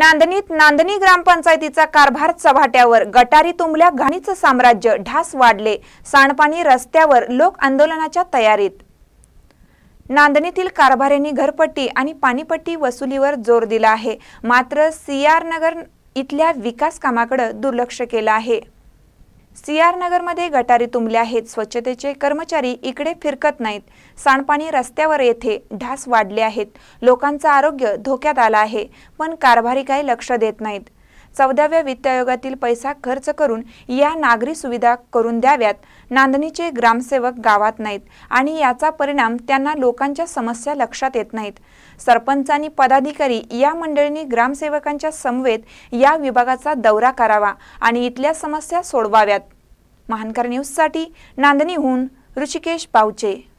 नांदणीत नांदणी ग्रामपंचायतीचा कारभार चव्हाट्यावर गटारी तुंबल्या घाणीचं साम्राज्य ढास वाढले सांडपाणी रस्त्यावर लोक आंदोलनाच्या तयारीत नांदणीतील कारभाऱ्यांनी घरपट्टी आणि पाणीपट्टी वसुलीवर जोर दिला आहे मात्र सीआरनगर नगर इथल्या विकास कामाकडे दुर्लक्ष केलं आहे सीआर नगरमध्ये गटारी तुंबले आहेत स्वच्छतेचे कर्मचारी इकडे फिरकत नाहीत सांडपाणी रस्त्यावर येथे ढास वाढले आहेत लोकांचं आरोग्य धोक्यात आलं आहे पण कारभारी काही लक्ष देत नाहीत चौदाव्या वित्त आयोगातील पैसा खर्च करून या नागरी सुविधा करून द्याव्यात नांदणीचे ग्रामसेवक गावात नाहीत आणि याचा परिणाम त्यांना लोकांच्या समस्या लक्षात येत नाहीत सरपंच आणि पदाधिकारी या मंडळींनी ग्रामसेवकांच्या समवेत या विभागाचा दौरा करावा आणि इथल्या समस्या सोडवाव्यात महानकर न्यूजसाठी नांदणीहून ऋषिकेश पावचे